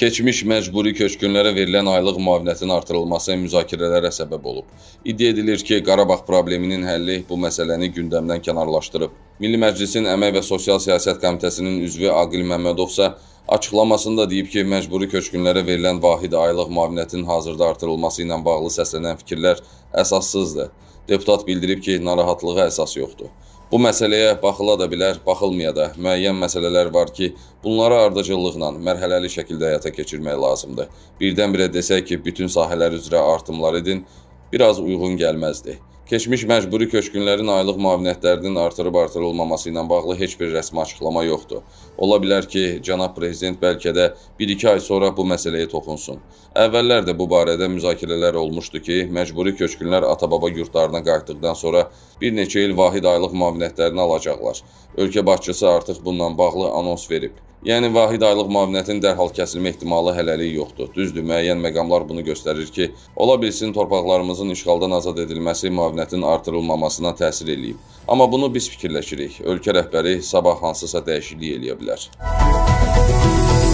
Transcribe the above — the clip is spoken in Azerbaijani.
Keçmiş məcburi köçkünlərə verilən aylıq müavinətin artırılması müzakirələrə səbəb olub. İddia edilir ki, Qarabağ probleminin həlli bu məsələni gündəmdən kənarlaşdırıb. Milli Məclisin Əmək və Sosial Siyasət Komitəsinin üzvü Aqil Məmmədov isə açıqlamasında deyib ki, məcburi köçkünlərə verilən vahid aylıq müavinətin hazırda artırılması ilə bağlı səslənən fikirlər əsassızdır. Deputat bildirib ki, narahatlığa əsas yoxdur. Bu məsələyə baxıla da bilər, baxılmaya da. Müəyyən məsələlər var ki, bunları ardıcıllıqla, mərhələli şəkildə həyata keçirmək lazımdır. Birdən-birə desək ki, bütün sahələr üzrə artımlar edin, biraz uyğun gəlməzdi. Keçmiş məcburi köçkünlərin aylıq müavinətlərinin artırıb-artırılmaması ilə bağlı heç bir rəsmi açıqlama yoxdur. Ola bilər ki, cənab prezident bəlkə də 1-2 ay sonra bu məsələyə toxunsun. Əvvəllər də bu barədə müzakirələr olmuşdu ki, məcburi köçkünlər ata-baba yurtlarına qayıtdıqdan sonra bir neçə il vahid aylıq müavinətlərini alacaqlar. Ölkə başçısı artıq bununla bağlı anons verib. Yəni vahid aylıq müavinətinin dərhal kəsilmə ehtimalı hələlik yoxdur. Düzdür, müəyyən məqamlar bunu göstərir ki, ola bilsin torpaqlarımızın işğaldan azad edilməsi müavinətin artırılmamasına təsir eləyib. Amma bunu biz fikirləşirik. Ölkə rəhbəri sabah hansısa dəyişiklik eləyə bilər. Müzik